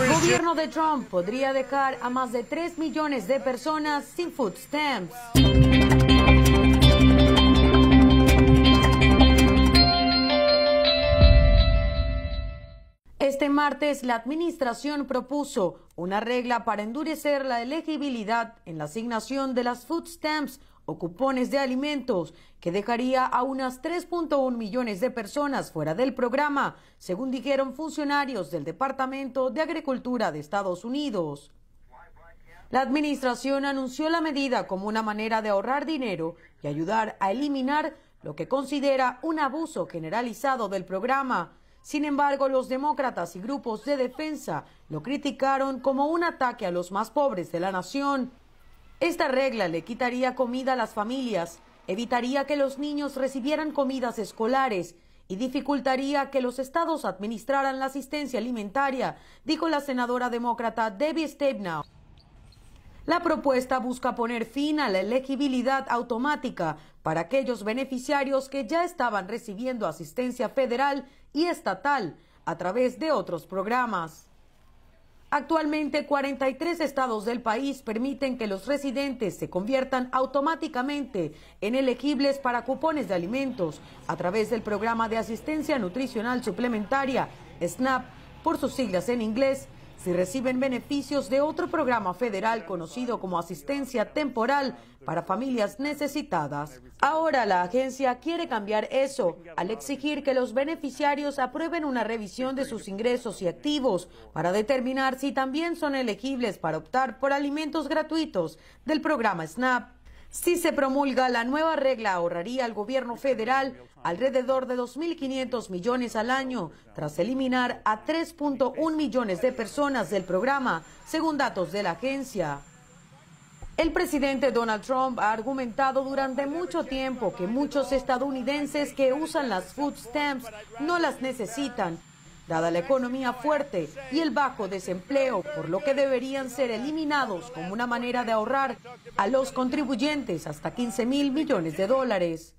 El gobierno de Trump podría dejar a más de 3 millones de personas sin food stamps. Este martes, la administración propuso una regla para endurecer la elegibilidad en la asignación de las food stamps o cupones de alimentos, que dejaría a unas 3.1 millones de personas fuera del programa, según dijeron funcionarios del Departamento de Agricultura de Estados Unidos. La administración anunció la medida como una manera de ahorrar dinero y ayudar a eliminar lo que considera un abuso generalizado del programa. Sin embargo, los demócratas y grupos de defensa lo criticaron como un ataque a los más pobres de la nación. Esta regla le quitaría comida a las familias, evitaría que los niños recibieran comidas escolares y dificultaría que los estados administraran la asistencia alimentaria, dijo la senadora demócrata Debbie Stabenow. La propuesta busca poner fin a la elegibilidad automática para aquellos beneficiarios que ya estaban recibiendo asistencia federal y estatal a través de otros programas. Actualmente, 43 estados del país permiten que los residentes se conviertan automáticamente en elegibles para cupones de alimentos a través del programa de asistencia nutricional suplementaria, SNAP, por sus siglas en inglés, si reciben beneficios de otro programa federal conocido como asistencia temporal para familias necesitadas. Ahora la agencia quiere cambiar eso al exigir que los beneficiarios aprueben una revisión de sus ingresos y activos para determinar si también son elegibles para optar por alimentos gratuitos del programa SNAP. Si se promulga la nueva regla, ahorraría al gobierno federal alrededor de 2.500 millones al año, tras eliminar a 3.1 millones de personas del programa, según datos de la agencia. El presidente Donald Trump ha argumentado durante mucho tiempo que muchos estadounidenses que usan las food stamps no las necesitan dada la economía fuerte y el bajo desempleo, por lo que deberían ser eliminados como una manera de ahorrar a los contribuyentes hasta 15 mil millones de dólares.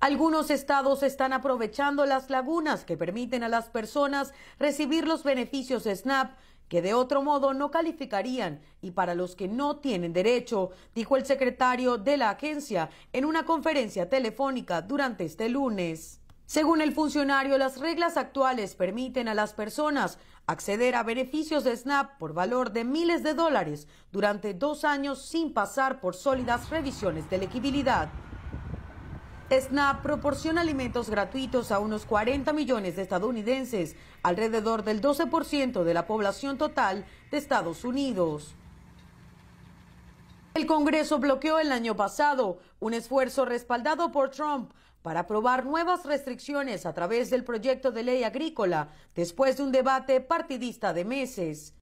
Algunos estados están aprovechando las lagunas que permiten a las personas recibir los beneficios de SNAP que de otro modo no calificarían y para los que no tienen derecho, dijo el secretario de la agencia en una conferencia telefónica durante este lunes. Según el funcionario, las reglas actuales permiten a las personas acceder a beneficios de SNAP por valor de miles de dólares durante dos años sin pasar por sólidas revisiones de elegibilidad. SNAP proporciona alimentos gratuitos a unos 40 millones de estadounidenses, alrededor del 12% de la población total de Estados Unidos. El Congreso bloqueó el año pasado un esfuerzo respaldado por Trump para aprobar nuevas restricciones a través del proyecto de ley agrícola después de un debate partidista de meses.